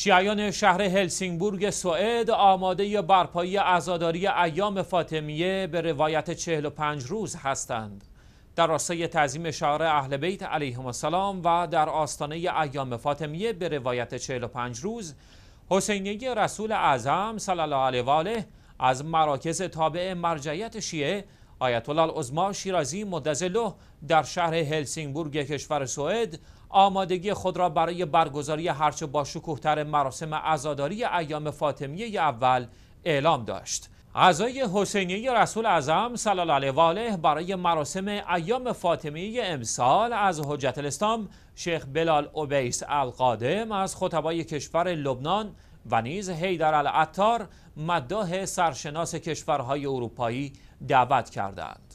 شیعیان شهر هلسینگبورگ سوئد آماده برپایی ازاداری ایام فاطمیه به روایت 45 روز هستند در راستای تعظیم شعر اهل بیت علیهم السلام و در آستانه ایام فاطمیه به روایت 45 روز حسینیه رسول اعظم صلی الله علیه و آله از مراکز تابع مرجعیت شیعه آیت الله شیرازی مدزله در شهر هلسینگبورگ کشور سوئد آمادگی خود را برای برگزاری هرچه با شکوهتر مراسم عزاداری ایام فاطمیه اول اعلام داشت اعضای حسینی رسول اعظم صلی الله علیه و آله برای مراسم ایام فاطمی امسال از حجت الاسلام شیخ بلال اوبیس القادم از خطبای کشور لبنان و نیز هیدر العطار مداح سرشناس کشورهای اروپایی دعوت کردند.